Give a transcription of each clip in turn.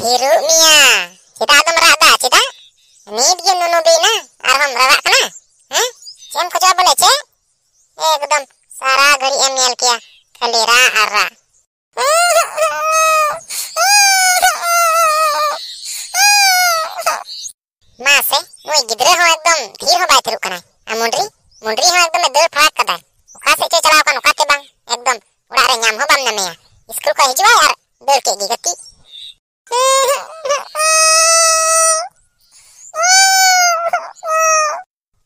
ᱛᱷᱤᱨᱩᱜ ᱢᱮᱭᱟ ᱪᱮᱫᱟᱜ ᱫᱚᱢ ᱨᱟᱜ ᱫᱟ ᱪᱮᱫᱟᱜ ᱱᱤᱛ ᱜᱮ ᱱᱩᱱᱩ ᱵᱤᱱᱟ ᱟᱨ ᱦᱚᱢ ᱨᱟᱜ ᱠᱟᱱᱟ ᱦᱮᱸ ᱪᱮᱢ ᱠᱷᱚᱡᱚᱜᱼᱟ ᱵᱚᱞᱮ ᱪᱮ ᱮᱠᱫᱚᱢ ᱥᱟᱨᱟ ᱜᱷᱟᱹᱲᱤᱡ ᱮᱢ ᱧᱮᱞ ᱠᱮᱭᱟ ᱠᱷᱟᱹᱞᱤ ᱨᱟᱜ ᱟᱨ ᱨᱟᱜ ᱢᱟᱥᱮ ᱱᱩᱭ ᱜᱤᱫᱽᱨᱟᱹ ᱦᱚᱸ ᱮᱠᱫᱚᱢ ᱛᱷᱤᱨ ᱦᱚᱸ ᱵᱟᱭ ᱛᱷᱤᱨᱚᱜ ᱠᱟᱱᱟ ᱟᱨ ᱢᱩᱱᱰᱨᱤ ᱢᱩᱱᱰᱨᱤ ᱦᱚᱸ ᱮᱠᱫᱚᱢ ᱫᱟᱹᱲ ᱯᱷᱟᱲᱟᱠ ᱠᱟᱫᱟᱭ ᱚᱠᱟ ᱥᱮᱫ ᱪᱚᱭ ᱪᱟᱞᱟᱣ ᱟᱠᱟᱱ ᱚᱠᱟᱛᱮ ᱵᱟᱝ ᱮᱠᱫᱚᱢ ᱚᱲᱟᱜ ᱨᱮ ᱧᱟᱢ ᱦᱚᱸ ᱵᱟᱢ ᱧᱟᱢᱮᱭᱟ ᱥᱠᱩᱞ ᱠᱷᱚᱡ ᱦᱤᱡᱩᱜᱼᱟᱭ ᱟᱨ ᱫᱟᱹᱲ ᱠᱮᱫ ᱜᱮ ᱜᱟᱛᱤᱜ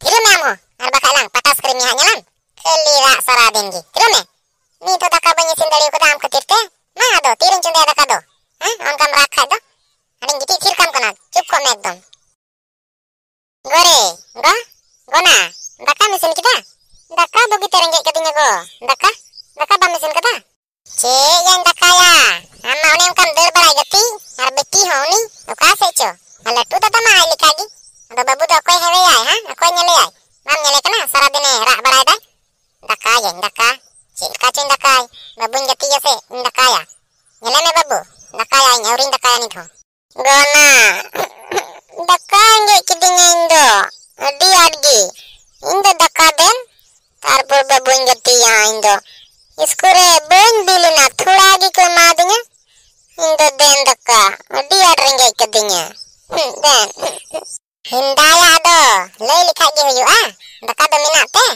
Kirim namo, ya, ar kan baka lang, patas krim ni hanyalan. Kelira sara dingi. Kirim ne. Ya. Ni to daka banyi sindari ko dam kutirte. Ma ado, tirin chunde daka do. Ha, on kam rakha do. Adin giti tir kam kona, chup kom ekdom. Gore, go, gona, daka mesin kita. Daka bugi terenggek katinya go. Daka, daka ba mesin kata. Cik, yang daka ya. Ama oneng kam durbalai gati ngarbeki honi ukase cho maletu tata ma ali kagi ado babu do koi hewe yai ha koi nyele yai mam nyele kana sara dene ra bara dai daka ye daka cinka cin daka babu ngati ya se babu daka ya ngaurin daka ya nitho gona daka ngi kidinge indo adi adgi indo dakaden den babun babu ngati ya indo iskure bun bilina thura gi Indo dendoko, di adring gay kedinya. Dan hindaya do, leli kagi huyu ah, daka do minate.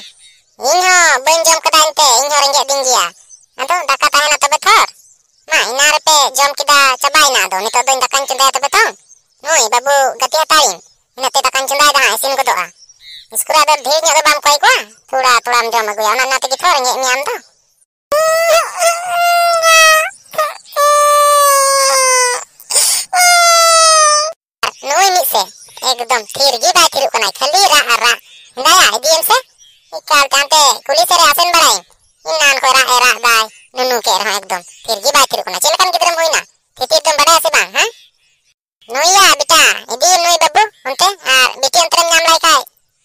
Inho, benjom ke dante, inho ringgit tinggi ya. Anto, daka tahan atau Ma, inarpe, jom kita cobain na do, nito do indakan cendaya to betong. babu, gatia atarin. Inate takan cendaya dah, isin ko doa. Iskura do, dihinyo do bam kwa ikwa. Tura, tura, mjom aku ya, onan nati gitu ringgit একদম থিরগি বাচুরুক না খালি রা রা নায়া ইডিএম সে ইকাল তানতে কুলিসরে আসেন বলাই ইন নান কোইরা এরা দাই নুনু কে র হ একদম থিরগি বাচুরুক না চিলকান গিদর মইনা থিটি একদম বড়া সেবা হ্যাঁ নোয়া বিটা ইডিএম নোয়া বাবু উনতে আর বিটি অন্তরে নামলাইকাই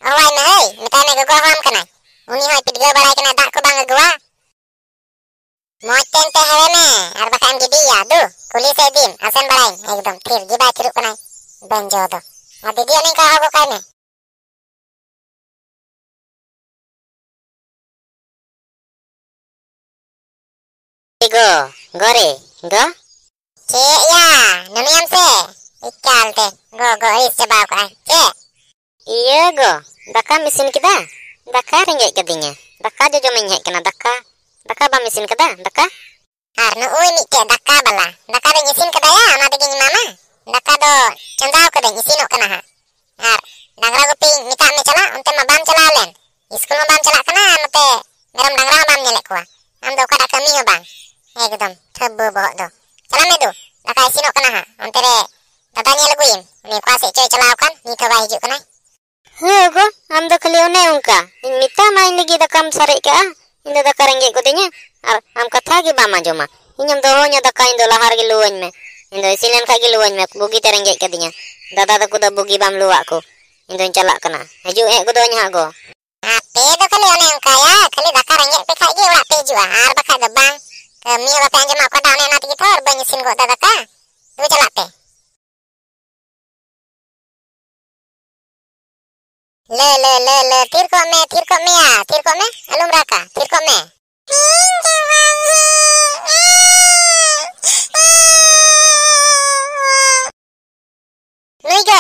ওমাই না এ মিটাইনে গকো হরাম কানাই উনি হয় পিটগা বড়াই কানাই দাক কোবা গওয়া মোতেন তে হেলে মে আর বতা এম গদিয়া দু কুলিসে ইদিম আসেন বলাই একদম থিরগি বাচুরুক না বেঞ্জো দ dia ang kaago kami. Tigo, gore, go? Ce ya, namiam se. Ikal te, go go is se bau kai. Ce. Iya go, Dakar mesin kita. Dakar ringgit jadinya. Dakar jojo menyek kena dakar. Dakar ba mesin kita. Dakar. Arnu ui mikke dakar bala. Daka ringisin kita ya, mati mama. ᱫᱟᱠᱟ ᱫᱚ ᱪᱚᱸᱫᱟᱣ ᱠᱟᱹᱫᱟᱹᱧ ᱤᱥᱤᱱᱚᱜ ᱠᱟᱱᱟ ᱦᱟᱸᱜ ᱟᱨ ᱰᱟᱝᱨᱟ ᱜᱩᱯᱤᱧ ᱢᱮᱛᱟᱜ ᱢᱮ ᱪᱟᱞᱟᱜ ᱚᱱᱛᱮ ᱢᱟ ᱵᱟᱢ ᱪᱟᱞᱟᱣ ᱞᱮᱱ ᱤᱥᱠᱩᱞ ᱦᱚᱸ ᱵᱟᱢ ᱪᱟᱞᱟᱜ ᱠᱟᱱᱟ ᱟᱨ ᱱᱚᱛᱮ ᱢᱮᱨᱚᱢ ᱰᱟᱝᱨᱟ ᱦᱚᱸ ᱵᱟᱢ ᱧᱮᱞᱮᱫ ᱠᱚᱣᱟ ᱟᱢ ᱫᱚ ᱚᱠᱟᱴᱟᱜ ᱠᱟᱹᱢᱤ ᱦᱚᱸ ᱵᱟᱝ ᱮᱠᱫᱚᱢ ᱴᱷᱟᱹᱵᱵᱟᱹ ᱵᱚᱦᱚᱜ ᱫᱚ ᱪᱟᱞᱟᱜ ᱢᱮ ᱫᱩ ᱫᱟᱠᱟ ᱤᱥᱤᱱᱚᱜ ᱠᱟᱱᱟ ᱦᱟᱸᱜ ᱚᱱᱛᱮ ᱨᱮ ᱫᱟᱫᱟ ᱧᱮᱞ ᱟᱹᱜᱩᱭᱮᱢ ᱩᱱᱤ ᱚᱠᱟ ᱥᱮᱫ ᱪᱚᱭ ᱪᱟᱞᱟᱣ ᱟᱠᱟᱱ ᱱᱤᱛ ᱦᱚᱸ ᱵᱟᱭ ᱦᱤᱡᱩᱜ ᱠᱟᱱᱟᱭ ᱦᱮᱸ ᱜᱚ ᱟᱢ ᱫᱚ ᱠᱷᱟᱹᱞᱤ ᱚᱱᱮ ᱚᱱᱠᱟ ᱤᱧ ᱢᱮᱛᱟᱢᱟ ᱤᱧ ᱞᱟᱹᱜᱤᱫ ᱫᱟᱠᱟᱢ ᱥᱟᱨᱮᱡ ᱠᱟᱜᱼᱟ ᱤᱧ ᱫᱚ ᱫᱟᱠᱟ ᱨᱮᱸᱜᱮᱡ ᱜᱚᱫᱤᱧᱟ ᱟᱨ ᱟᱢ ᱠᱟᱛᱷᱟ ᱜᱮ ᱵᱟᱢ ᱟᱸᱡᱚᱢᱟ ᱤᱧᱮᱢ ᱫᱚᱦᱚᱧᱟ ᱫᱟᱠᱟ ᱤᱧ ᱫᱚ ᱞᱟᱦᱟ ᱨᱮᱜᱮ ᱞᱩᱣᱟᱹᱧ ᱢᱮ indon silam kagi luwan mek bugi tereng katinya data tak kuda bugi bam luwa ku indon celak kena haju ek eh, kuda nya go ape ah, do kali ona yang kaya kali bakar ngek pe kagi ulak pe jua har ah, bakar gebang ke mi pe anjem aku dak nati kita har banyusin go data ka du calak pe le le le le tirko me tirko me ya ah. tirko me alum raka tirko me ning jawang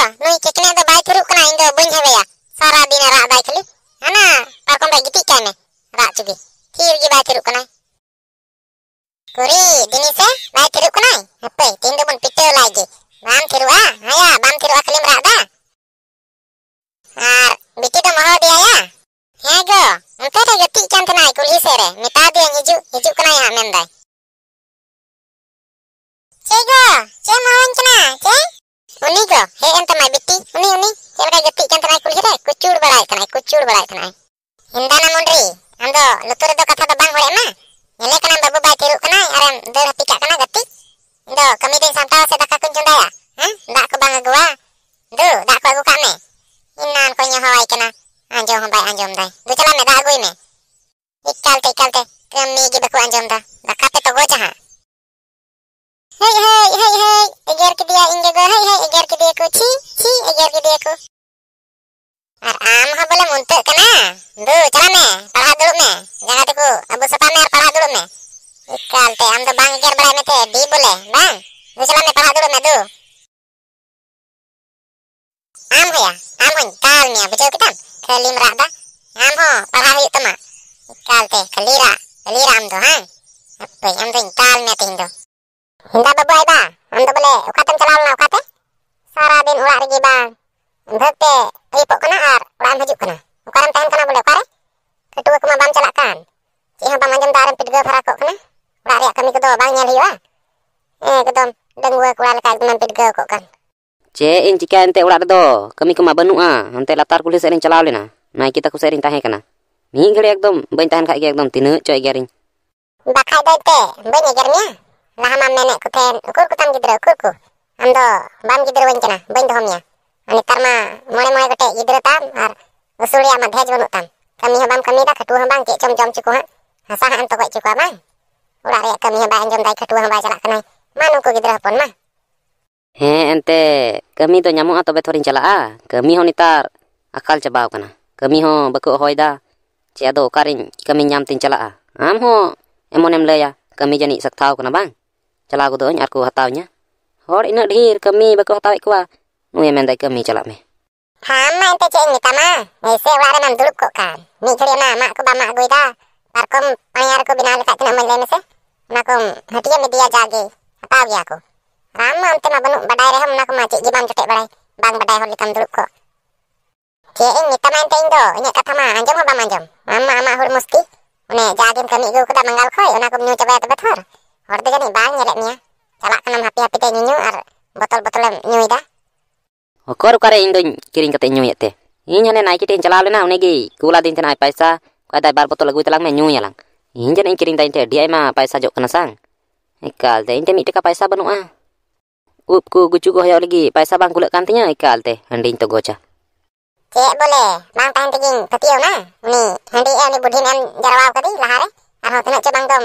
ᱱᱩᱭ ᱠᱮᱠᱱᱮ ᱫᱚ ᱵᱟᱭ ᱛᱷᱤᱨᱚᱜ ᱠᱟᱱᱟ ᱤᱧ ᱫᱚ ᱵᱟᱹᱧ ᱦᱮᱣᱮᱭᱟ ᱥᱟᱨᱟ ᱫᱤᱱ ᱨᱟᱜ ᱫᱟᱭ ᱠᱷᱟᱹᱞᱤ ᱦᱟᱱᱟ ᱯᱟᱨᱠᱚᱢ ᱨᱮ ᱜᱤᱛᱤᱡ ᱠᱟᱭ ᱢᱮ ᱨᱟᱜ ᱪᱩᱜᱤ ᱛᱷᱤᱨ ᱜᱮ ᱵᱟᱭ ᱛᱷᱤᱨᱚᱜ ᱠᱟᱱᱟ ᱠᱩᱨᱤ ᱫᱤᱱᱤᱥᱮ ᱵᱟᱭ ᱛᱷᱤᱨᱚᱜ ᱠᱟᱱᱟ ᱦᱟᱯᱮ ᱛᱤᱱ ᱫᱚᱵᱚᱱ ᱯᱤᱴᱟᱹᱣ ᱞᱟᱭ ᱜᱮ ᱵᱟᱢ ᱛᱷᱤᱨᱚᱜᱼᱟ ᱦᱟᱭᱟ ᱵᱟᱢ ᱛᱷᱤᱨᱚᱜᱼᱟ ᱠᱷᱟᱹᱞᱤᱢ ᱨᱟᱜ ᱫᱟ ᱟᱨ ᱵᱤᱴᱤ ᱫᱚ ᱢᱚᱦᱚᱫᱮᱭᱟ ᱦᱮᱸ ᱜᱚ ᱚᱱᱛᱮ ᱨᱮ ᱜᱤᱛᱤᱡ ᱠᱟᱱ ᱛᱟᱦᱮᱱᱟᱭ ᱠᱩᱞᱦᱤ ᱥᱮᱫ ᱨᱮ ᱢᱮᱛᱟ ᱫᱤᱭᱟᱹᱧ ᱦᱤᱡᱩᱜ ᱦᱤᱡᱩᱜ ᱠᱟᱱᱟᱭ ᱦᱟᱸᱜ ᱢᱮᱱᱫᱟᱭ ᱪᱮᱫ ᱜᱚ ᱪᱮᱫ ᱮᱢ ᱦᱚᱦᱚᱣᱟᱹᱧ ᱠᱟᱱᱟ ᱪᱮᱫ ᱩᱱᱤ ᱫᱚ ᱦᱮᱡ ᱮᱱ ᱛᱟᱢᱟᱭ ᱵᱤᱴᱤ ᱩᱱᱤ ᱩᱱᱤ ᱪᱮᱵᱨᱟ ᱠᱟᱱ ᱛᱟᱢᱟᱭ ᱵᱟᱲᱟᱭ ᱠᱟᱱᱟᱭ ᱵᱟᱲᱟᱭ ᱠᱟᱱᱟᱭ ᱨᱮᱫᱚ ᱠᱟᱛᱷᱟ ᱫᱚ ᱵᱟᱝ ᱵᱟᱭ ᱦᱟᱹᱯᱤ ᱠᱟᱜ ᱠᱟᱱᱟ ᱜᱟᱛᱮ ᱠᱟᱹᱢᱤ ᱥᱮ ᱫᱟᱠᱟ ᱦᱮᱸ ᱫᱟᱜ ᱠᱚ ᱵᱟᱝ ᱫᱩ ᱫᱟᱜ ᱠᱚ ᱟᱹᱜᱩ ᱠᱟᱜ ᱢᱮ ᱠᱟᱱᱟ ᱟᱸᱡᱚᱢ ᱫᱟᱭ ᱫᱟᱜ ᱟᱹᱜᱩᱭ ᱢᱮ ᱡᱟᱦᱟᱸ ᱦᱮᱡ ᱦᱮᱡ ᱦᱮᱡ ᱦᱮᱡ ᱮᱜᱮᱨ ᱠᱮᱫᱮᱭᱟ ᱤᱧ ᱜᱚᱜᱚ ᱦᱮᱡ ᱦᱮᱡ ᱮᱜᱮᱨ ᱠᱮᱫᱮᱭᱟ ᱠᱚ ᱪᱷᱤ ᱪᱷᱤ ᱮᱜᱮᱨ ᱠᱮᱫᱮᱭᱟ ᱠᱚ ᱟᱨ ᱟᱢ ᱦᱚᱸ ᱵᱚᱞᱮ ᱢᱩᱱᱛᱟᱹᱜ ᱠᱟᱱᱟ ᱫᱩ ᱪᱟᱞᱟᱜ ᱢᱮ ᱯᱟᱲᱦᱟᱜ ᱫᱩᱲᱩᱵ ᱢᱮ ᱡᱟᱸᱜᱟ ᱛᱮᱠᱚ ᱟᱵᱩ ᱥᱟᱯᱟ ᱢᱮ ᱟᱨ ᱯᱟᱲᱦᱟᱜ ᱫᱩᱲᱩᱵ ᱢᱮ ᱮᱠᱟᱞᱛᱮ ᱟᱢ ᱫᱚ ᱵᱟᱝ ᱮᱜᱮᱨ ᱵᱟᱲᱟᱭ ᱢᱮᱛᱮ ᱰᱤ ᱵᱚᱞᱮ ᱵᱟᱝ ᱫᱩ ᱪᱟᱞᱟᱜ ᱢᱮ ᱯᱟᱲᱦᱟᱜ ᱫᱩᱲᱩᱵ ᱢᱮ ᱫᱩ ᱟᱢ ᱦᱚᱭᱟ ᱟᱢ ᱦᱚᱧ ᱛᱟᱞ ᱢᱮᱭᱟ ᱵᱩᱡᱷᱟᱹᱣ ᱠᱮᱫᱟᱢ ᱠᱷᱟᱹᱞᱤᱢ ᱨᱟᱜ ᱫᱟ ᱟᱢ ᱦᱚᱸ ᱯᱟᱲᱦᱟᱣ ᱦᱩᱭᱩᱜ ᱛᱟᱢᱟ ᱮᱠᱟᱞᱛᱮ ᱠᱷᱟᱹᱞᱤ ᱨᱟᱜ ᱠᱷᱟᱹᱞᱤ ᱨᱟᱜ ᱟᱢ ᱫᱚ ᱦᱟᱝ ᱦᱟᱯᱳᱭ ᱟᱢ ᱫᱚᱧ ᱛᱟᱞ ᱢᱮᱭᱟ ᱛᱮᱦᱮᱧ ᱫᱚ Unda babuai ba, unda boleh Ukatan calon lah ukate. Saradin ulah rigi ba. Bhakte ipok kena ar, ulah hajuk kena. Ukaram tahan kena boleh ukare. Ketua kuma bam calak kan. Cik hang pamanjam tarim pidga kena. Ulah riak kami kedua bang nyel hiwa. Eh ketom, deng gua kulah lekat kuman pidga kok kan. Cik in jika ente ulah redo, kami kuma benua. Ah. Ente latar kulis sering calon lena. Naik nah, kita kuserin tahan kena. Mihik gede ekdom, bain tahan kak ekdom, tina coy garing. Bakai doite, bain egernya, lahamam nenek ku pen ukur kutam tam gidro ukur ku ando bam gidro wen kena boin do homnya ani tarma mole mole gote tam ar usuri ama dhej wonu tam kami ho bam kami da khatu ho bang ke jom jom chiku ha ha sa han to kai chiku ama ura kami ho bang jom dai khatu ho bang kenai. kana manu ku gidro pon ma he ente kami to nyamu atau betorin chala a kami ho nitar akal chabau kana kami ho beku hoida, da do ado karin kami nyam tin chala Amho, am ho ya, kami jani sak tau kena bang Cela aku doanya aku hatanya. Hor ini dihir kami baku hatai kuah. Nui ya mendai kami cela me. Hama itu cie ini Nih saya wara dulu kok kan. Nih ceri mama aku bama aku itu. Parkom ayah aku bina lekat nama ini mesi. dia jagi. Apa dia aku? Rama itu mah benuk badai rehom maci jibam cepet balai. Bang badai dulu kok. Cie ini indo. Ini kata tama anjam apa anjam. Mama mama hor musti. Nih jagi kami itu kita mengalkoi. Nak aku nyu coba ya Hortu gani bang nyerek mia. Jalak kanam hapi hapi teh nyunyu ar botol botol nyunyu ida. Okor kare indo kiring kate nyunyu ya, te. Ini jane naik kitin jalal na unegi kula din tenai paisa. Kada bar botol lagu telang ya lang. Ini jane kiring tain te dia ma paisa jok kena sang. Ikal teh ini jane ka paisa banua. Up ku gucu go hoyok lagi paisa bang kulak kantinya ikal teh. Hendi to gocha. Cek boleh, bang tahan tingin ketiau na. Ni, handi eh ni budhin em jarawau kadi lahare. Eh. Arho tenak cebang tom.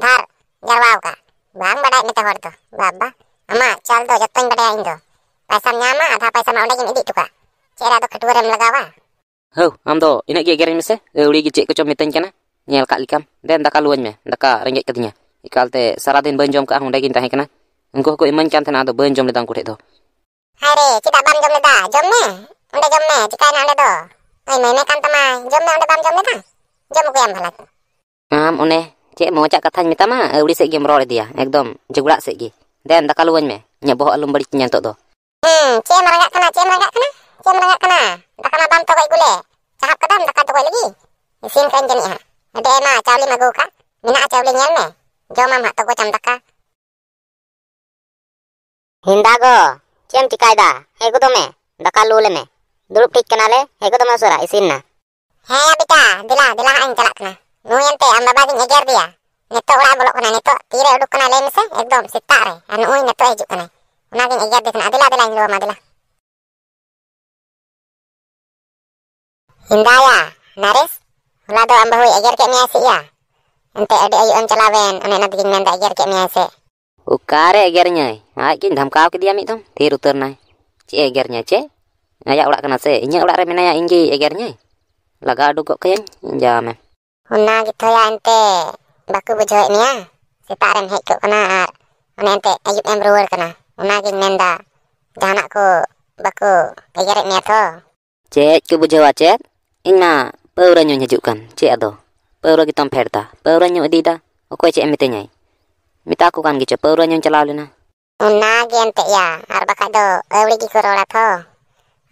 Dar, ᱡᱟᱨᱣᱟᱣ ᱠᱟᱜ ᱵᱟᱝ ᱵᱟᱰᱟᱭ ᱞᱮᱠᱟ ᱦᱚᱲ ᱫᱚ ᱵᱟᱵᱟ ᱟᱢᱟᱜ ᱪᱟᱞ ᱫᱚ ᱡᱚᱛᱚᱧ ᱵᱟᱰᱟᱭᱟ ᱤᱧ ᱫᱚ ᱯᱟᱭᱥᱟᱢ ᱧᱟᱢᱟ ᱟᱫᱷᱟ ᱯᱟᱭᱥᱟ ᱢᱟ ᱚᱸᱰᱮ ᱜᱮᱢ ᱤᱫᱤ ᱦᱚᱴᱚ ᱠᱟᱜ ᱪᱮᱦᱨᱟ ᱫᱚ ᱠᱷᱟᱹᱴᱩᱣᱟᱹ ᱨᱮᱢ ᱞᱟᱜᱟᱣᱟ ᱦᱟᱹᱣ ᱟᱢ ᱫᱚ ᱤᱱᱟᱹᱜ ᱜᱮ ᱮᱜᱮᱨᱤᱧ ᱢᱮᱥᱮ ᱟᱹᱣᱲᱤ ᱜᱮ ᱪᱮᱫ ᱠᱚᱪᱚᱢ ᱢᱤᱛᱟᱹᱧ ᱠᱟᱱᱟ ᱧᱮᱞ ᱠᱟᱜ ᱞᱮᱠᱟᱢ ᱫᱮᱱ ᱫᱟᱠᱟ ᱞᱩᱣᱟᱹᱧ ᱢᱮ ᱫᱟᱠᱟ ᱨᱮᱸᱜᱮᱡ ᱠᱟᱹᱫᱤᱧᱟ ᱮᱠᱟᱞᱛᱮ ᱥᱟᱨᱟᱫᱤᱱ ᱵᱟᱹᱧ ᱡᱚᱢ ᱠᱟᱜᱼᱟ ᱚᱸᱰᱮ ᱜᱤᱧ ᱛᱟᱦᱮᱸ ᱠᱟᱱᱟ ᱩᱱᱠᱩ ᱦᱚᱸᱠᱚ ᱤᱢᱟᱹᱧ ᱠᱟᱱ ᱛᱟᱦᱮᱱᱟ ᱟᱫᱚ ᱵᱟᱹᱧ ᱡᱚᱢ ᱞᱮᱫᱟ ᱩᱱᱠᱩ ᱴᱷᱮᱡ ᱫᱚ ᱦᱟᱭᱨᱮ ᱪᱮᱫᱟᱜ ᱵᱟᱢ ᱡᱚᱢ ᱞᱮᱫᱟ ᱡᱚᱢ ᱢᱮ ᱚᱸᱰᱮ ᱡᱚᱢ ᱢᱮ ᱪᱤᱠᱟᱭᱱᱟ ᱚᱸᱰᱮ ᱫᱚ ᱦᱳᱭ ᱢᱟᱹᱭᱢᱮ ᱠᱟᱱ ᱛᱟᱢᱟ ᱡᱚᱢ ᱢᱮ ᱚᱸᱰᱮ ᱵᱟᱢ ᱡᱚᱢ ᱞᱮᱫᱟ ᱡᱚᱢ ᱟᱹᱜᱩᱭᱟᱢ ᱵᱷᱟᱞᱟ ᱟᱢ ᱚᱱᱮ ᱪᱮᱫ ᱢᱚᱡᱟᱜ ᱠᱟᱛᱷᱟᱧ ᱢᱮᱛᱟᱢᱟ ᱟᱹᱣᱲᱤ ᱥᱮᱫ ᱜᱮᱢ ᱨᱚᱲ ᱤᱫᱤᱭᱟ ᱮᱠᱫᱚᱢ ᱡᱚᱜᱲᱟᱜ ᱥᱮᱫ ᱜᱮ ᱫᱮᱱ ᱫᱟᱠᱟ ᱞᱩᱣᱟᱹᱧ ᱢᱮ ᱤᱧᱟᱹᱜ ᱵᱚᱦᱚᱜ ᱟᱞᱚᱢ ᱵᱟᱹᱲᱤᱡ ᱤᱧᱟ ᱱᱤᱛᱚᱜ ᱫᱚ ᱦᱮᱸ ᱪᱮᱫ ᱮᱢ ᱨᱟᱜᱟᱜ ᱠᱟᱱᱟ ᱪᱮᱫ ᱮᱢ ᱨᱟᱜᱟᱜ ᱠᱟᱱᱟ ᱪᱮᱫ ᱮᱢ ᱨᱟᱜᱟᱜ ᱠᱟᱱᱟ ᱫᱟᱠᱟ ᱢᱟ ᱵᱟᱢ ᱛᱚᱜᱚᱡ ᱜᱩᱞᱮ ᱥᱟᱦᱟᱵ ᱠᱟᱫᱟᱢ ᱫᱟᱠᱟ ᱛᱚᱜᱚᱡ ᱞᱟᱹᱜᱤᱫ ᱤᱥᱤᱱ ᱠᱟᱹᱧ ᱡᱟᱹᱱᱤᱡ ᱦᱟᱸᱜ ᱟᱹᱰᱤ ᱟᱭᱢᱟ ᱪᱟᱣᱞᱮᱢ ᱟᱹᱜᱩ ᱟᱠᱟᱫ ᱢᱮᱱᱟᱜᱼᱟ ᱪᱟᱣᱞᱮ ᱧᱮᱞ ᱢᱮ ᱡᱚᱢᱟᱢ ᱦᱟᱸᱜ ᱛᱚᱜᱚᱡᱟᱢ ᱫᱟᱠᱟ ᱦᱤᱱᱫᱟᱜᱚ ᱪᱮᱫ ᱮᱢ ᱪᱤᱠᱟᱭᱫᱟ ᱦᱮᱡ ᱜᱚᱫᱚᱜ ᱢᱮ ᱫᱟᱠᱟ ᱞᱩ ᱞᱮᱢᱮ ᱫᱩᱲᱩᱵ ᱴᱷᱤᱠ ᱠᱟᱱᱟᱞᱮ ᱦᱮᱡ ᱜᱚᱫᱚᱜ ᱢᱮ ᱩᱥᱟᱹᱨᱟ ᱤᱥᱤᱱ ᱱᱟ ᱦᱮᱸ ᱵᱮᱴᱟ ᱫᱮᱞᱟ ᱫᱮᱞᱟ ᱦᱟᱸᱜ ᱤᱧ ᱪᱟᱞᱟᱜ ᱠᱟᱱᱟ nuyente ang babaging hegar dia neto ulah bolok kana neto tire uduk kana lemse ekdom sitare anu uy neto ejuk kana unaging hegar dia adila adila ingluwa madila hindaya naris ulado ang bahuy hegar ke miya si ya. ente ade ayu ang calawen ane na diging menda ke kek ukare hegar nyai ayak kin dham kau ke dia tire tiru ternai cik hegar nyai cik Ayak ulak kena se, inyak ulak reminaya inggi inji nyai Lagak aduk kok kayaknya, ᱚᱱᱟ ᱜᱮᱛᱚᱭᱟ ᱮᱱᱛᱮ ᱵᱟᱠᱚ ᱵᱩᱡᱷᱟᱹᱣᱮᱫ ᱢᱮᱭᱟ ᱥᱮᱛᱟᱜ ᱨᱮᱢ ᱦᱮᱡ ᱠᱚᱜ ᱠᱟᱱᱟ ᱟᱨ ᱚᱱᱮ ᱮᱱᱛᱮ ᱟᱹᱭᱩᱵ ᱮᱢ ᱨᱩᱣᱟᱹᱲ ᱠᱟᱱᱟ ᱚᱱᱟᱜᱤᱧ ᱢᱮᱱᱫᱟ ᱡᱟᱦᱟᱱᱟᱜ ᱠᱚ ᱵᱟᱠᱚ ᱮᱜᱮᱨᱮᱫ ᱢᱮᱭᱟ ᱛᱚ ᱪᱮᱫ ᱠᱚ ᱵᱩᱡᱷᱟᱹᱣᱟ ᱪᱮᱫ ᱤᱧ ᱢᱟ ᱯᱟᱹᱣᱨᱟᱹ ᱧᱩᱧ ᱦᱤᱡᱩᱜ ᱠᱟᱱ ᱪᱮᱫ ᱟᱫᱚ ᱯᱟᱹᱣᱨᱟᱹ ᱜᱮᱛᱚᱢ ᱯᱷᱮᱰᱫᱟ ᱯᱟᱹᱣᱨᱟᱹ ᱧᱩ ᱤᱫᱤᱭᱮᱫᱟ ᱚᱠᱚᱭ ᱪᱮᱫ ᱮ ᱢᱤᱛᱟᱹᱧᱟᱭ ᱢᱮᱛᱟ ᱠᱚ ᱠᱟᱱ ᱜᱮᱪᱚ ᱯᱟᱹᱣᱨᱟᱹ ᱧᱩᱧ ᱪᱟᱞᱟᱣ ᱞᱮᱱᱟ ᱚᱱᱟᱜᱮ ᱮᱱᱛᱮᱫ ᱭᱟ ᱟᱨ ᱵᱟᱠᱷᱟᱡ ᱫᱚ ᱟᱹᱣᱲᱤ ᱜᱮᱠᱚ ᱨᱚᱲᱟ ᱛᱷᱚ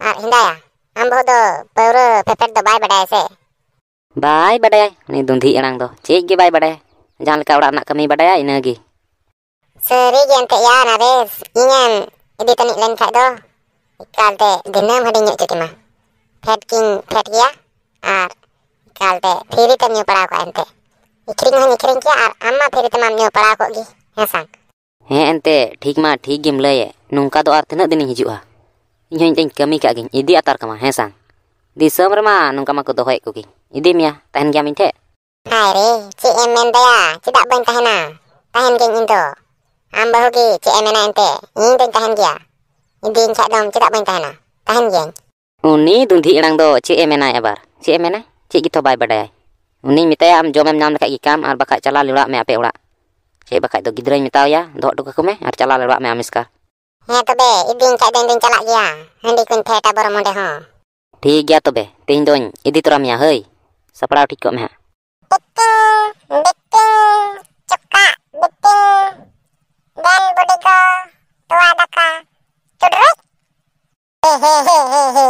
ᱟᱨ ᱦᱮᱸᱫᱟᱭᱟ ᱟᱢ ᱵᱟᱹᱦᱩ ᱫᱚ ᱯᱟᱹᱣᱨᱟᱹ ᱯᱮᱯᱮᱴ ᱫᱚ ᱵᱟᱭ ᱵᱟᱰᱟᱭᱟ ᱥᱮ ᱵᱟᱭ ᱵᱟᱰᱟᱭᱟ ᱩᱱᱤ ᱫᱩᱸᱫᱷᱤ ᱟᱲᱟᱝ ᱫᱚ ᱪᱮᱫ ᱜᱮ ᱵᱟᱭ ᱵᱟᱰᱟᱭᱟ ᱡᱟᱦᱟᱸ ᱞᱮᱠᱟ ᱚᱲᱟᱜ ᱨᱮᱱᱟᱜ ᱠᱟᱹᱢᱤ ᱵᱟᱰᱟᱭᱟ ᱤᱱᱟᱹᱜᱮ ᱥᱟᱹᱨᱤᱜᱮ ᱮᱱᱛᱮ ᱭᱟᱨ ᱟᱨᱮ ᱤᱧᱮᱢ ᱤᱫᱤ ᱛᱟᱹᱱᱤᱡ ᱞᱮᱱᱠᱷᱟᱡ ᱫᱚ ᱮᱠᱟᱞᱛᱮ ᱫᱤᱱᱟᱹᱢ ᱦᱟᱹᱰᱤᱧ ᱧᱩ ᱦᱚᱪᱚ ᱠᱮᱢᱟ ᱯᱷᱮᱴ ᱠᱤᱧ ᱯᱷᱮᱴ ᱜᱮᱭᱟ ᱟᱨ ᱮᱠᱟᱞᱛᱮ ᱯᱷᱤᱨᱤ ᱛᱮᱢ ᱧᱩ ᱯᱟᱲᱟᱣ ᱠᱚᱜᱼᱟ ᱮᱱᱛᱮ ᱤᱠᱷᱨᱤᱧ ᱦᱚᱸᱧ ᱤᱠᱷᱨᱤᱧ ᱠᱮᱭᱟ ᱟᱨ ᱟᱢ ᱢᱟ ᱯᱷᱤᱨᱤ ᱛᱮᱢᱟᱢ ᱧᱩ ᱯᱟᱲᱟᱣ ᱠᱚᱜ ᱜᱮ ᱦᱮᱸ ᱥᱟᱝ ᱦᱮᱸ ᱮᱱᱛᱮ ᱴᱷᱤᱠ ᱢᱟ ᱴᱷᱤᱠ ᱜᱮᱢ ᱞᱟᱹᱭᱮᱫ ᱱᱚᱝᱠᱟ ᱫᱚ ᱟᱨ ᱛᱤᱱᱟᱹᱜ ᱫᱤᱱᱤᱧ ᱦᱤᱡᱩᱜᱼᱟ ᱤᱧ ᱦᱚᱸ ᱤᱧ ᱠᱟᱹᱢᱤ ᱠᱟᱜ ᱜᱤᱧ ᱤᱫᱤ ᱟᱛᱟᱨ ᱠᱟᱢᱟ ᱦᱮᱸ ᱥᱟᱝ ᱫᱤᱥᱚᱢ ᱨᱮᱢᱟ ᱱᱚᱝᱠᱟ ᱢᱟᱠᱚ ᱫᱚᱦᱚᱭᱮᱫ ᱠᱚᱜᱮ ᱤᱫᱤ ᱢᱮᱭᱟ ᱛᱟᱦᱮᱱ ᱜᱮᱭᱟᱢ ᱤᱧ ᱴᱷᱮᱡ ᱦᱟᱭ ᱨᱮ ᱪᱮᱫ ᱮᱢ ᱢᱮᱱᱫᱟᱭᱟ ᱪᱮᱫᱟᱜ ᱵᱟᱹᱧ ᱛᱟᱦᱮᱱᱟ ᱛᱟᱦᱮᱱ ᱜᱤᱭᱟᱹᱧ ᱤᱧ ᱫᱚ ᱟᱢ ᱵᱟᱹᱦᱩ ᱜᱮ ᱪᱮᱫ ᱮᱢ ᱢᱮᱱᱟ ᱮᱱᱛᱮ ᱤᱧ ᱫᱚᱧ ᱛᱟᱦᱮᱱ ᱜᱮᱭᱟ ᱤᱫᱤᱧ ᱠᱷᱟᱡ ᱫᱚᱢ ᱪᱮᱫᱟᱜ ᱵᱟᱹᱧ ᱛᱟᱦᱮᱱᱟ ᱛᱟᱦᱮᱱ ᱜᱤᱭᱟᱹᱧ ᱩᱱᱤ ᱫᱩᱸᱫᱷᱤ ᱮᱲᱟᱝ ᱫᱚ ᱪᱮᱫ ᱮ ᱢᱮᱱᱟᱭ ᱟᱵᱟᱨ ᱪᱮᱫ ᱮ ᱢᱮᱱᱟ ᱪᱮᱫ ᱜᱮᱛᱚ ᱵᱟᱭ ᱵᱟᱰᱟᱭᱟ ᱩᱱᱤᱧ ᱢᱮᱛᱟᱭᱟ ᱟᱢ ᱡᱚᱢᱮᱢ ᱧᱟᱢ ᱞᱮᱠᱷᱟᱡ ᱜᱮ ᱠᱟᱢ ᱟᱨ ᱵᱟᱠᱷᱟᱡ ᱪᱟᱞᱟᱣ ᱞᱮᱲᱟᱜ ᱢᱮ ᱟᱯᱮ ᱚᱲᱟᱜ ᱪᱮᱫ ᱵᱟᱠᱷᱟᱡ ᱫᱚ ᱜᱤᱫᱽᱨᱟᱹᱧ ᱢᱮᱛᱟᱣᱟᱭᱟ ᱫᱚᱦᱚ ᱦᱚᱴᱚ ᱠᱟᱠᱚ ᱢᱮ ᱟᱨ ᱪᱟᱞᱟᱣ ᱞᱮᱲᱟᱜ ᱢᱮ ᱟᱢ ᱮᱥᱠᱟᱨ ᱦᱮᱸ ᱛᱚᱵᱮ ᱤᱫᱤᱧ ᱠᱷᱟᱡ ᱫᱚ ᱤᱧ ᱫᱩᱧ ᱪᱟᱞᱟᱜ ᱜᱮᱭᱟ ᱦᱟᱺᱰᱤ ᱠᱚᱧ ᱯᱷᱮᱴᱟ ᱵᱚᱨᱚᱢ ᱚᱸᱰᱮ ᱦᱚᱸ ᱴᱷᱤᱠ ᱜᱮᱭᱟ ᱛᱚᱵᱮ ᱛᱮᱦᱮᱧ ᱫᱚᱧ ᱤᱫᱤ ᱛᱚᱨᱟ ᱢᱮᱭᱟ ᱦᱳᱭ ᱥᱟᱯᱲᱟᱣ ᱴᱷᱤᱠ ᱠᱚᱜ ᱢᱮ ᱦᱟᱸᱜ ᱵᱤᱴᱤᱝ ᱵᱤᱴᱤᱝ ᱪᱚᱠᱟᱜ ᱵᱤᱴᱤᱝ ᱫᱮᱱ ᱵᱩᱰᱤ ᱜᱚ ᱛᱚᱣᱟ ᱫᱟᱠᱟ ᱪᱩᱰᱨᱩᱡ ᱦᱮ ᱦᱮ ᱦᱮ ᱦᱮ ᱦᱮ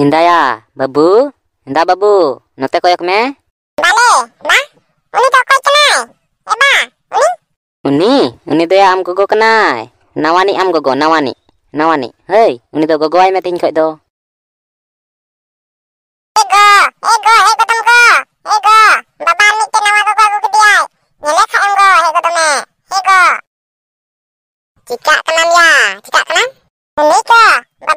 ᱦᱤᱸᱫᱟᱭᱟ ᱵᱟᱹᱵᱩ ᱦᱤᱸᱫᱟ ᱵᱟᱹᱵᱩ ᱱᱚᱛᱮ ᱠᱚᱭᱚᱜ ᱢᱮ ᱵᱟᱞᱮ ᱵᱟ Uni, uni tu am gogo kenai. Nawani am gogo, nawani, nawani. Hei, uni tu gogo ay meeting kau itu. Ego, ego, hei kau temu ko. Ego, bapa ni cek nama gogo aku kedai. Nenek kau anggo, hei kau temu. Ego. Cicak kenan ya, cicak kenan. Uni ko, bapa